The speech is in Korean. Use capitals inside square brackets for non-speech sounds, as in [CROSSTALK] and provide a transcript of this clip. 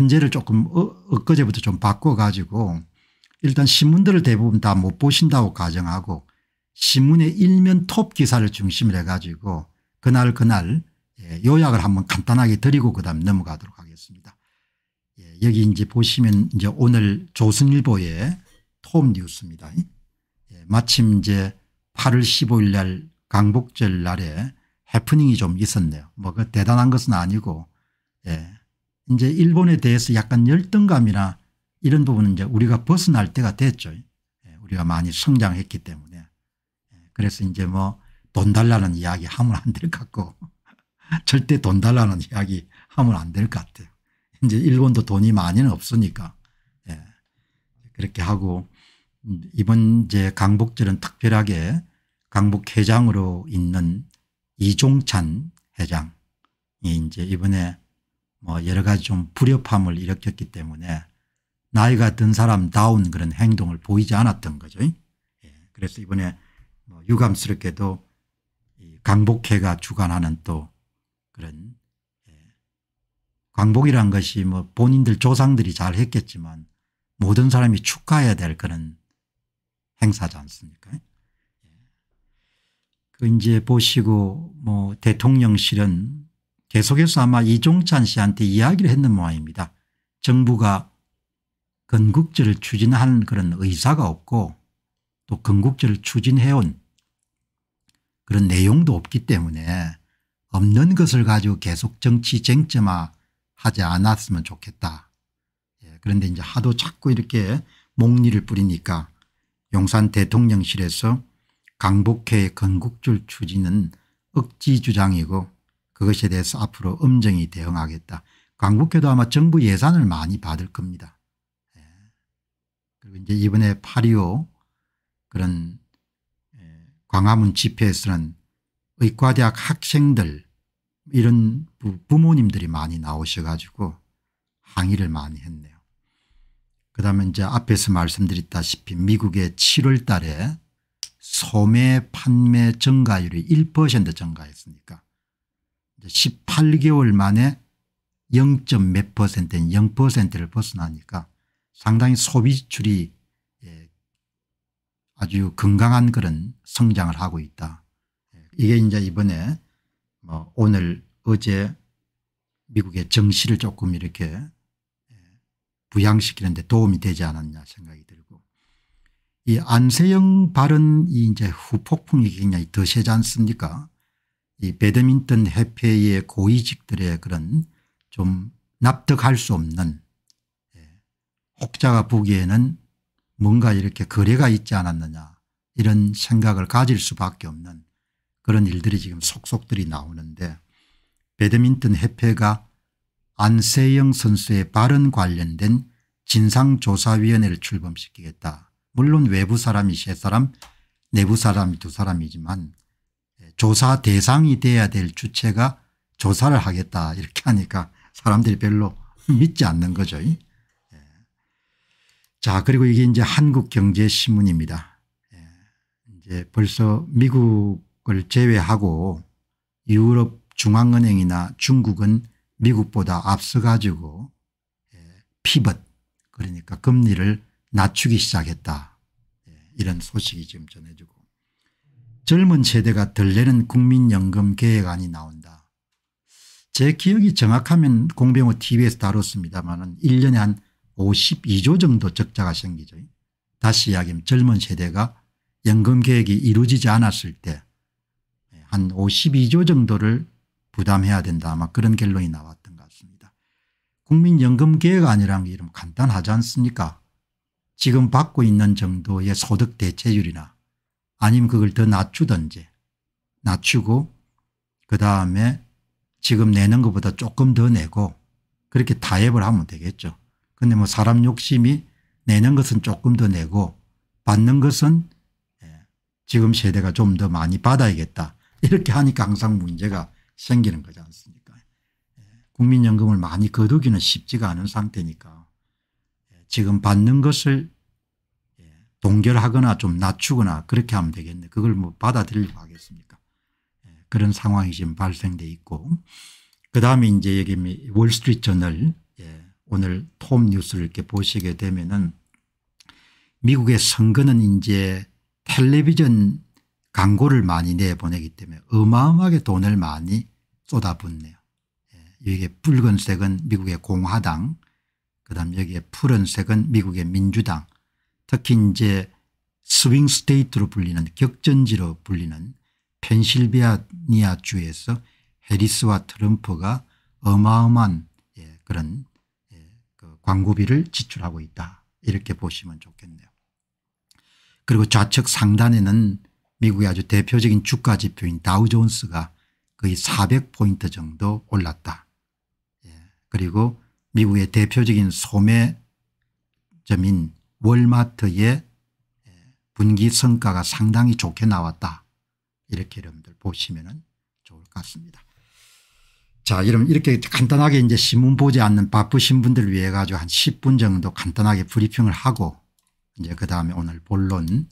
편제를 조금 어, 엊그제부터 좀 바꿔가지고 일단 신문들을 대부분 다 못 보신다고 가정하고 신문의 일면 톱 기사를 중심으로 해가지고 그날 그날 예, 요약을 한번 간단하게 드리고 그다음 넘어가도록 하겠습니다. 예, 여기 이제 보시면 이제 오늘 조선일보의 톱 뉴스입니다. 예, 마침 이제 8월 15일 날 강복절 날에 해프닝이 좀 있었네요. 뭐 그 대단한 것은 아니고 예, 이제 일본에 대해서 약간 열등감이나 이런 부분은 이제 우리가 벗어날 때가 됐죠. 예, 우리가 많이 성장했기 때문에. 예, 그래서 이제 뭐 돈 달라는 이야기 하면 안 될 것 같고 [LAUGHS] 절대 돈 달라는 이야기 하면 안 될 것 같아요. 이제 일본도 돈이 많이는 없으니까 예. 그렇게 하고 이번 이제 강복절은 특별하게 강복회장으로 있는 이종찬 회장이 이제 이번에 뭐 여러 가지 좀 불협함을 일으켰기 때문에 나이가 든 사람다운 그런 행동을 보이지 않았던 거죠. 예. 그래서 이번에 뭐 유감스럽게도 강복회가 주관하는 또 그런 예. 광복이란 것이 뭐 본인들 조상들이 잘 했겠지만 모든 사람이 축하해야 될 그런 행사지 않습니까? 예. 그 이제 보시고 뭐 대통령실은 계속해서 아마 이종찬 씨한테 이야기를 했는 모양입니다. 정부가 건국제를 추진한 그런 의사가 없고 또 건국제를 추진해온 그런 내용도 없기 때문에 없는 것을 가지고 계속 정치 쟁점화 하지 않았으면 좋겠다. 예, 그런데 이제 하도 자꾸 이렇게 목리를 뿌리니까 용산 대통령실에서 강복회의 건국절 추진은 억지 주장이고 그것에 대해서 앞으로 엄정히 대응하겠다. 강북교도 아마 정부 예산을 많이 받을 겁니다. 예. 그리고 이제 이번에 파리오 그런 예, 광화문 집회에서는 의과대학 학생들 이런 부모님들이 많이 나오셔가지고 항의를 많이 했네요. 그 다음에 이제 앞에서 말씀드렸다시피 미국의 7월 달에 소매 판매 증가율이 1% 증가했으니까 18개월 만에 0. 몇 퍼센트인 0%를 벗어나니까 상당히 소비출이 지 예, 아주 건강한 그런 성장을 하고 있다. 이게 이제 이번에 뭐 오늘 어제 미국의 정시를 조금 이렇게 예, 부양시키는데 도움이 되지 않았냐 생각이 들고 이 안세영 발언이 이제 후폭풍이 굉장히 더 세지 않습니까 이 배드민턴 협회의 고위직들의 그런 좀 납득할 수 없는 예, 혹자가 보기에는 뭔가 이렇게 거래가 있지 않았느냐 이런 생각을 가질 수밖에 없는 그런 일들이 지금 속속들이 나오는데 배드민턴 협회가 안세영 선수의 발언 관련된 진상조사위원회를 출범시키겠다. 물론 외부 사람이 세 사람 내부 사람이 두 사람이지만 조사 대상이 돼야 될 주체가 조사를 하겠다 이렇게 하니까 사람들이 별로 믿지 않는 거죠. 예. 자 그리고 이게 이제 한국경제신문입니다. 예. 이제 벌써 미국을 제외하고 유럽 중앙은행이나 중국은 미국보다 앞서가지고 예, 피벗 그러니까 금리를 낮추기 시작했다 이런 소식이 지금 전해지고 젊은 세대가 덜 내는 국민연금 계획안이 나온다. 제 기억이 정확하면 공병호 tv에서 다뤘습니다만 1년에 한 52조 정도 적자가 생기죠. 다시 이야기하면 젊은 세대가 연금 계획이 이루어지지 않았을 때 한 52조 정도를 부담해야 된다 아마 그런 결론이 나왔던 것 같습니다. 국민연금 계획안이라는 게 이름 간단하지 않습니까 지금 받고 있는 정도의 소득 대체율이나 아니면 그걸 더 낮추든지 낮추고 그 다음에 지금 내는 것보다 조금 더 내고 그렇게 타협을 하면 되겠죠. 근데 뭐 사람 욕심이 내는 것은 조금 더 내고 받는 것은 예, 지금 세대가 좀 더 많이 받아야겠다. 이렇게 하니까 항상 문제가 생기는 거지 않습니까 예, 국민연금을 많이 거두기는 쉽지가 않은 상태니까 예, 지금 받는 것을 동결하거나 좀 낮추거나 그렇게 하면 되겠네. 그걸 뭐 받아들이려고 하겠습니까. 예, 그런 상황이 지금 발생돼 있고 그다음에 이제 여기 월스트리트 저널 예, 오늘 톰 뉴스를 이렇게 보시게 되면은 미국의 선거는 이제 텔레비전 광고를 많이 내보내기 때문에 어마어마하게 돈을 많이 쏟아붓네요. 예, 여기에 붉은색은 미국의 공화당 그다음 여기에 푸른색은 미국의 민주당 특히 이제 스윙 스테이트로 불리는 격전지로 불리는 펜실베니아 주에서 해리스와 트럼프가 어마어마한 예, 그런 예, 그 광고비를 지출하고 있다 이렇게 보시면 좋겠네요. 그리고 좌측 상단에는 미국의 아주 대표적인 주가 지표인 다우존스가 거의 400포인트 정도 올랐다. 예, 그리고 미국의 대표적인 소매점인 월마트의 분기 성과가 상당히 좋게 나왔다. 이렇게 여러분들 보시면 좋을 것 같습니다. 자 여러분 이렇게 간단하게 이제 신문 보지 않는 바쁘신 분들 위해 가지고 한 10분 정도 간단하게 브리핑을 하고 이제 그 다음에 오늘 본론